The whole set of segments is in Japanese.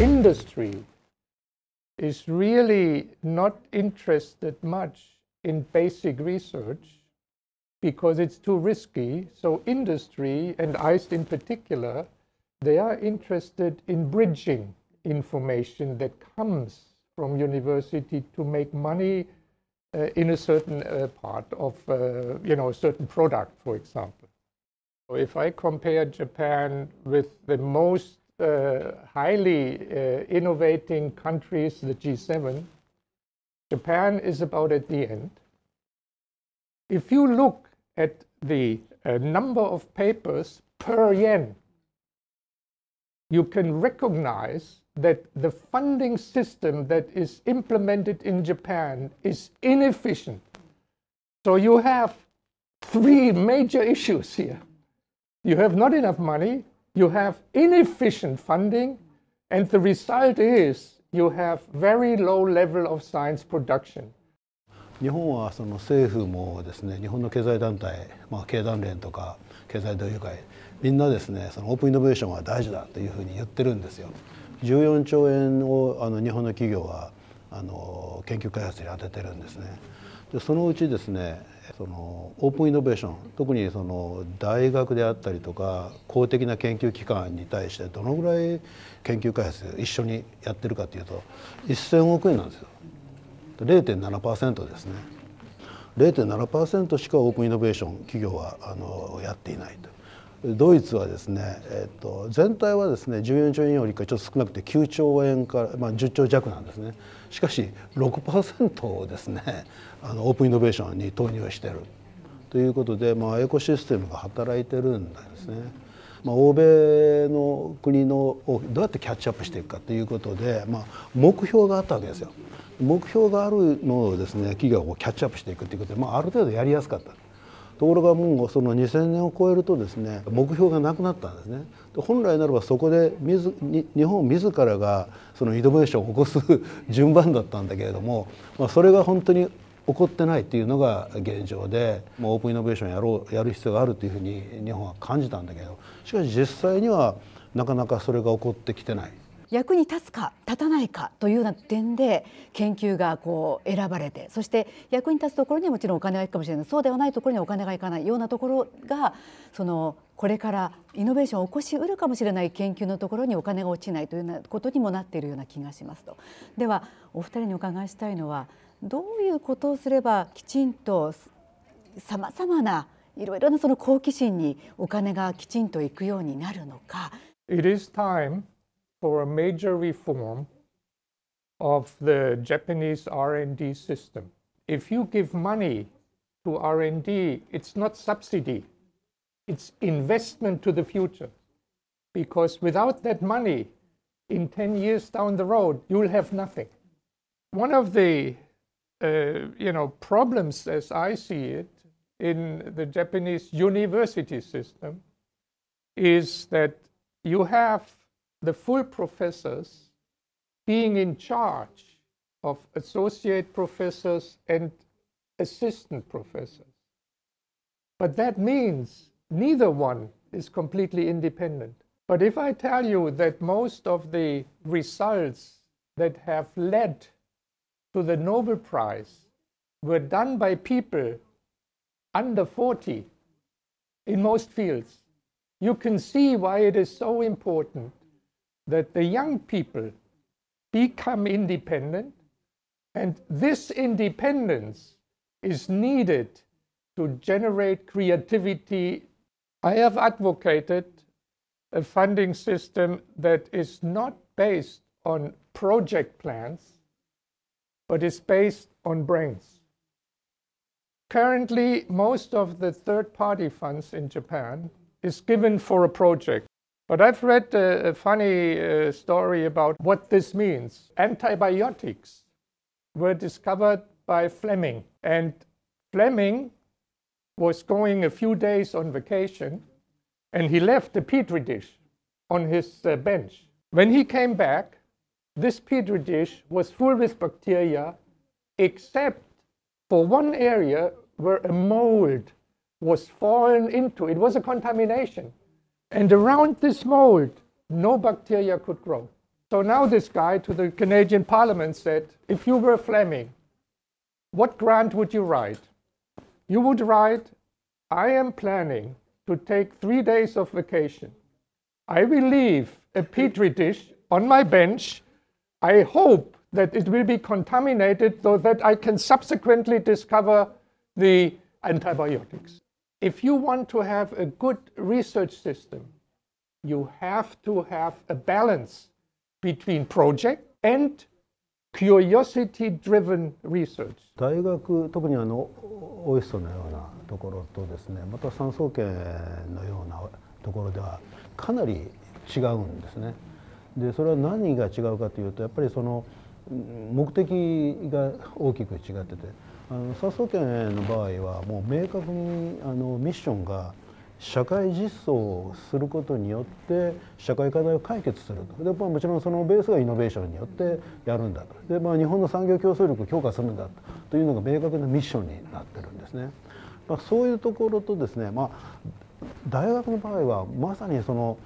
industry is really not interested much in basic research because it's too risky. So industry, and ICE in particular, they are interested in bridging information that comes from university to make money uh, in a certain uh, part of, uh, you know, a certain product, for example. So if I compare Japan with the most uh, highly uh, innovating countries, the G7, Japan is about at the end. If you look at the uh, number of papers per yen, you can recognize that the funding system that is implemented in Japan is inefficient. So you have three major issues here. You have not enough money, you have inefficient funding, and the result is you have very low level of science production. 日本はその政府もですね日本の経済団体、まあ、経団連とか経済同友会みんなですねそのオープンイノベーションは大事だというふうに言ってるんですよ。14兆円をあの日本の企業はあの研究開発に当ててるんですね。でそのうちですねそのオープンイノベーション特にその大学であったりとか公的な研究機関に対してどのぐらい研究開発一緒にやってるかっていうと1,000億円なんですよ0.7%ですね0.7%しかオープンイノベーション企業はあのやっていないと。ドイツはですね、えっと、全体はですね14兆円よりかちょっと少なくて9兆円から、まあ、10兆弱なんですね。しかし6%をですねあのオープンイノベーションに投入してるということで、まあ、エコシステムが働いてるんですね。まあ、欧米の国のをどうやってキャッチアップしていくかということで、まあ、目標があったわけですよ。目標があるのをですね企業をキャッチアップしていくということで、まあ、ある程度やりやすかった。ところがもうその2000年を超えるとですね目標がなくなったんですね本来ならばそこで日本自らがそのイノベーションを起こす順番だったんだけれども、まあ、それが本当に起こってないっていうのが現状でもうオープンイノベーションやろうやる必要があるというふうに日本は感じたんだけどしかし実際にはなかなかそれが起こってきてない役に立つか立たないかというような点で研究がこう選ばれてそして役に立つところにはもちろんお金がいくかもしれないそうではないところにはお金がいかないようなところがそのこれからイノベーションを起こしうるかもしれない研究のところにお金が落ちないというようなことにもなっているような気がしますと。ではお二人にお伺いしたいのはどういうことをすればきちんとさまざまないろいろなその好奇心にお金がきちんといくようになるのか。It is time for a major reform of the Japanese R&D system. If you give money to R&D, it's not subsidy. It's investment to the future. Because without that money, in 10 years down the road, you'll have nothing. One of the uh, you know, problems as I see it in the Japanese university system is that you have the full professors being in charge of associate professors and assistant professors. But that means neither one is completely independent. But if I tell you that most of the results that have led to the Nobel Prize were done by people under 40 in most fields, you can see why it is so important that the young people become independent, and this independence is needed to generate creativity. I have advocated a funding system that is not based on project plans, but is based on brains. Currently, most of the third-party funds in Japan is given for a project. But I've read a, a funny uh, story about what this means. Antibiotics were discovered by Fleming. And Fleming was going a few days on vacation and he left a petri dish on his uh, bench. When he came back, this petri dish was full with bacteria except for one area where a mold was fallen into. It was a contamination. And around this mold, no bacteria could grow. So now this guy to the Canadian Parliament said, if you were Fleming, what grant would you write? You would write, I am planning to take three days of vacation. I will leave a petri dish on my bench. I hope that it will be contaminated so that I can subsequently discover the antibiotics. If you want to have a good research system, you have to have a balance between project and curiosity driven research. 大学特にあのオイストのようなところとですねまた産総研のようなところではかなり違うんですね。でそれは何が違うかというとやっぱりその目的が大きく違ってて。あの産総研の場合はもう明確にあのミッションが社会実装をすることによって社会課題を解決するとで、まあ、もちろんそのベースがイノベーションによってやるんだとで、まあ、日本の産業競争力を強化するんだというのが明確なミッションになってるんですね。まあ、そういうところとですね、まあ、大学の場合はまさにその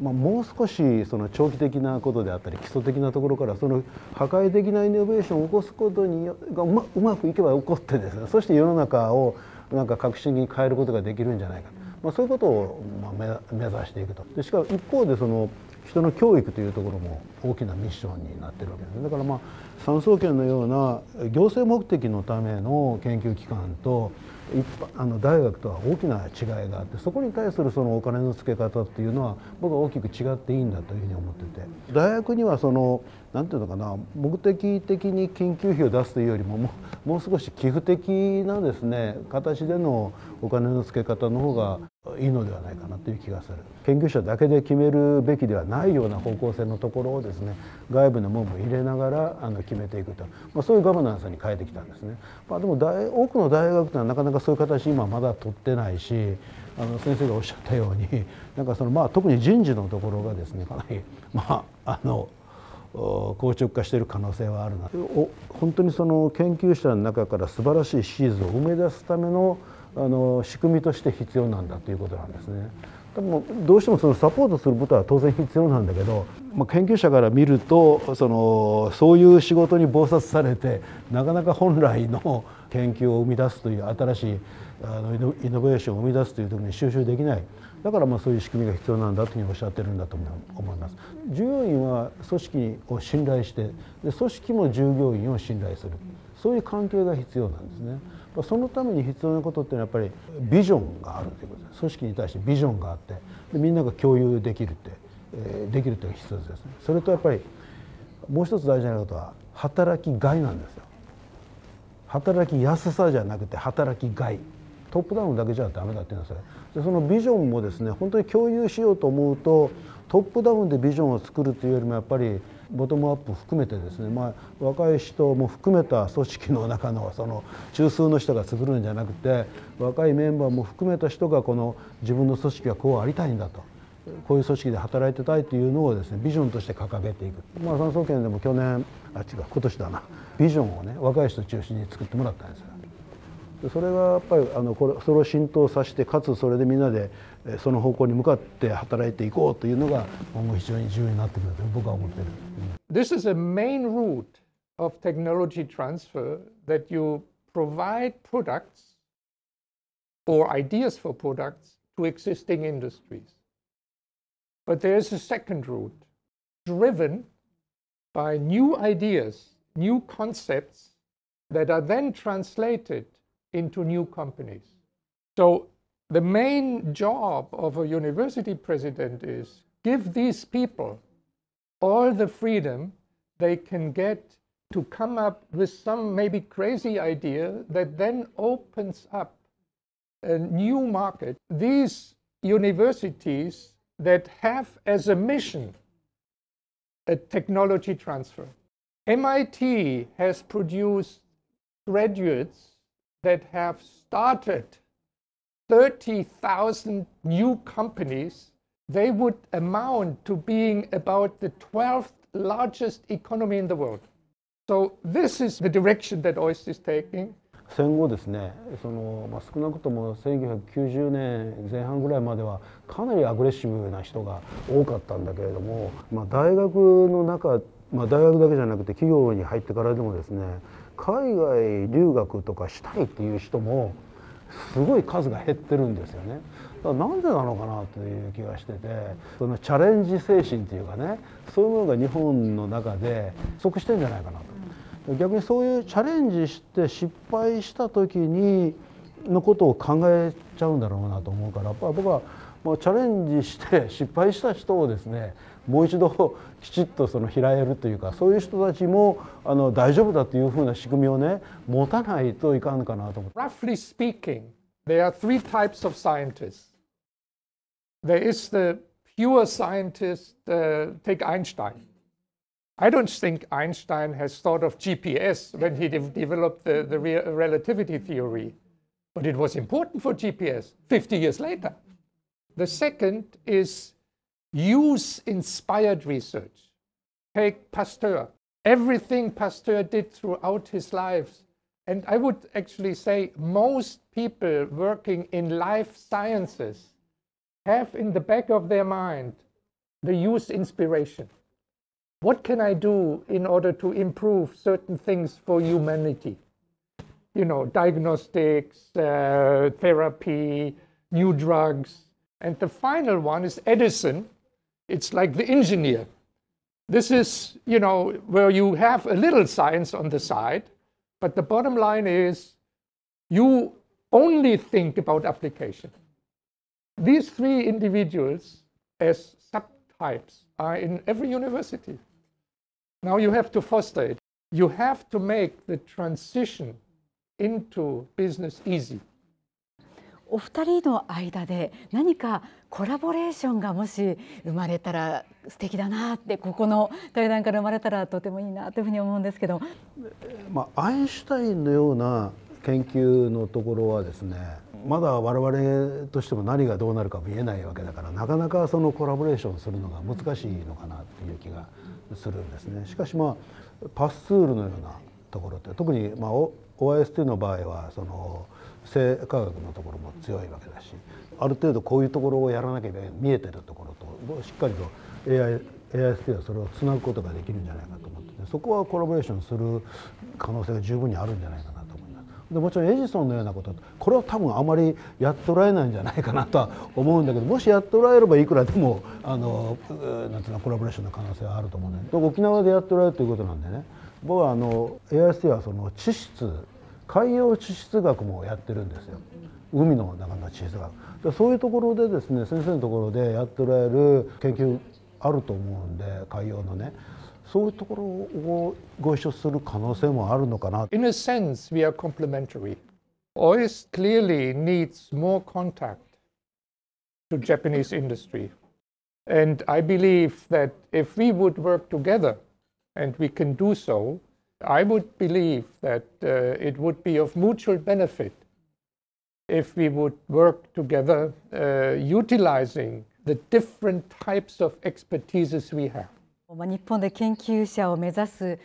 まあ、もう少しその長期的なことであったり基礎的なところからその破壊的なイノベーションを起こすことにがうまうまくいけば起こってですねそして世の中をなんか革新に変えることができるんじゃないか、まあ、そういうことをま目指していくと。でしかも一方でその人の教育というところも大きなミッションになってるわけですだからまあ産総研のような行政目的のための研究機関とあの大学とは大きな違いがあってそこに対するそのお金の付け方っていうのは僕は大きく違っていいんだというふうに思ってて大学にはその何て言うのかな目的的に研究費を出すというよりももう少し寄付的なですね形でのお金の付け方の方がいいのではないかなという気がする研究者だけで決めるべきではないような方向性のところをですね外部の門も入れながらあの決めていくと、まあ、そういうガバナンスに変えてきたんですね、まあ、でも大多くの大学ではなかなかそういう形今まだ取ってないしあの先生がおっしゃったようになんかそのまあ特に人事のところがですねかなりまああの硬直化している可能性はあるな本当にその研究者の中から素晴らしいシーズンを生み出すためのあの仕組みとして必要なんだということなんですね。でもどうしてもそのサポートすることは当然必要なんだけど、まあ、研究者から見るとそのそういう仕事に忙殺されてなかなか本来の研究を生み出すという新しいあのイノベーションを生み出すというとこに収集できないだからまあそういう仕組みが必要なんだというふうにおっしゃってるんだと思います。従業員は組織を信頼してで組織も従業員を信頼するそういう関係が必要なんですね。そのために必要なことっていうのはやっぱりビジョンがあるということです組織に対してビジョンがあってでみんなが共有できるって、えー、できるっていうのが必要ですねそれとやっぱりもう一つ大事なことは働きがいなんですよ働きやすさじゃなくて働きがいトップダウンだけじゃダメだっていうんですよでそのビジョンもですね本当に共有しようと思うとトップダウンでビジョンを作るというよりもやっぱりボトムアップ含めてですね、まあ、若い人も含めた組織の中のその中枢の人が作るんじゃなくて若いメンバーも含めた人がこの自分の組織はこうありたいんだと。こういう組織で働いてたいというのをですねビジョンとして掲げていく、まあ、産総研でも去年あ違う今年だなビジョンをね若い人中心に作ってもらったんですよ。それがやっぱりあのこれそれを浸透させてかつそれでみんなでその方向に向かって働いていこうというのが今後非常に重要になってくると僕は思ってる。This is a main route of technology transfer that you provide products or ideas for products to existing industries. But there is a second route driven by new ideas, new concepts that are then translated into new companies. So the main job of a university president is give these people all the freedom they can get to come up with some maybe crazy idea that then opens up a new market. These universities that have as a mission a technology transfer. MIT has produced graduates that have started 30,000 new companies, they would amount to being about the 12th largest economy in the world. So this is the direction that OIST is taking. 戦後ですねその、まあ、少なくとも1990年前半ぐらいまではかなりアグレッシブな人が多かったんだけれども、まあ、大学の中、まあ、大学だけじゃなくて企業に入ってからでもですね海外留学とかしたいっていう人もすごい数が減ってるんですよね。だからなんでなのかなという気がしててそのチャレンジ精神というかねそういうものが日本の中で不足してんじゃないかなと逆にそういうチャレンジして失敗した時にのことを考えちゃうんだろうなと思うからやっぱ僕は、もうチャレンジして失敗した人をですねもう一度きちっとその平えるというかそういう人たちもあの大丈夫だというふうな仕組みをね持たないといかんかなと思って。Roughly speaking, there are three types of scientists. There is the pure scientist, uh, take Einstein. I don't think Einstein has thought of GPS when he de developed the, the re relativity theory, but it was important for GPS 50 years later. The second is use inspired research. Take Pasteur, everything Pasteur did throughout his life. And I would actually say most people working in life sciences have in the back of their mind the use inspiration. What can I do in order to improve certain things for humanity? You know, diagnostics, uh, therapy, new drugs. And the final one is Edison, it's like the engineer. This is, you know, where you have a little science on the side, but the bottom line is you only think about application. These three individuals as subtypes are in every university. Now you have to foster it. You have to make the transition into business easy. お二人の間で何か oh, コラボレーションがもし生まれたら素敵だなってここの対談から生まれたらとてもいいなというふうに思うんですけど、まあ、アインシュタインのような研究のところはですねまだ我々としても何がどうなるか見えないわけだからなかなかそのコラボレーションするのが難しいのかなっていう気がするんですね。しかしまあパスツールのようなところって特にまあ OIS というの場合はその生科学のところも強いわけだしある程度こういうところをやらなきゃいけない見えてるところとしっかりと AI AIST はそれをつなぐことができるんじゃないかと思っててそこはコラボレーションする可能性が十分にあるんじゃないかなと思います。でもちろんエジソンのようなことこれは多分あまりやっておらえないんじゃないかなとは思うんだけどもしやっておらえればいくらでもあのなんていうのコラボレーションの可能性はあると思うね沖縄でやっておられるということなんでね僕はあの a i テ t はその地質海洋地質学もやってるんですよ海の中の地質学そういうところでですね先生のところでやっておられる研究あると思うんで海洋のねそういうところをご一緒する可能性もあるのかな。In a sense, we are complementary. OIS clearly needs more contact to Japanese industry. And I believe that if we would work together, and we can do so, I would believe that uh, it would be of mutual benefit if we would work together uh, utilizing the different types of expertises we have. 日本で研究者を目指す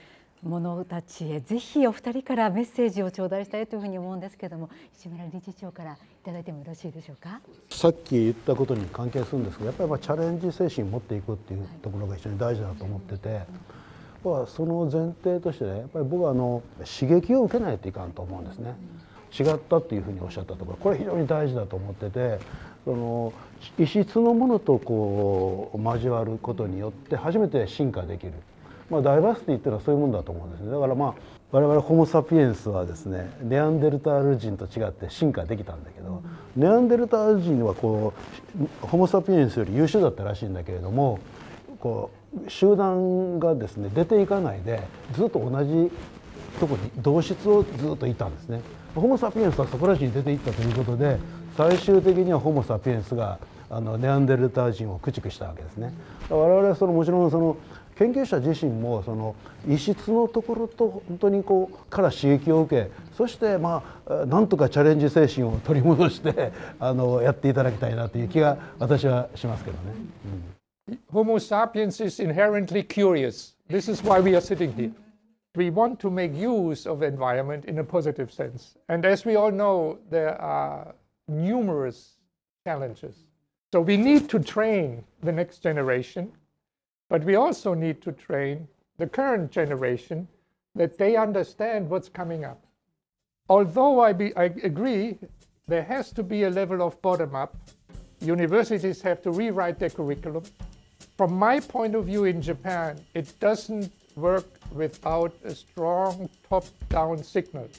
者たちへぜひお二人からメッセージを頂戴したいというふうに思うんですけれども石村理事長から頂いてもよろしいでしょうかさっき言ったことに関係するんですがやっぱりまあチャレンジ精神を持っていくっていうところが非常に大事だと思ってて。はいはその前提としてねやっぱり僕はあの刺激を受けないといかんと思うんですね。違ったっていうふうにおっしゃったところこれ非常に大事だと思っててその異質のものとこう交わることによって初めて進化できる、まあ、ダイバーシティっていうのはそういうもんだと思うんですねだからまあ我々ホモ・サピエンスはですねネアンデルタール人と違って進化できたんだけど、うん、ネアンデルタール人はこうホモ・サピエンスより優秀だったらしいんだけれどもこう集団がですね出ていかないでずっと同じとこに同室をずっといたんですねホモ・サピエンスはそこら辺に出ていったということで最終的にはホモ・サピエンスがあのネアンデルタ人を駆逐したわけですね我々はそのもちろんその研究者自身もその異質のところと本当にこうから刺激を受けそしてまあなんとかチャレンジ精神を取り戻してあのやっていただきたいなという気が私はしますけどね。うん Homo sapiens is inherently curious. This is why we are sitting here. We want to make use of environment in a positive sense. And as we all know, there are numerous challenges. So we need to train the next generation, but we also need to train the current generation that they understand what's coming up. Although I, be, I agree, there has to be a level of bottom up. Universities have to rewrite their curriculum. From my point of view in Japan, it doesn't work without a strong top-down signal.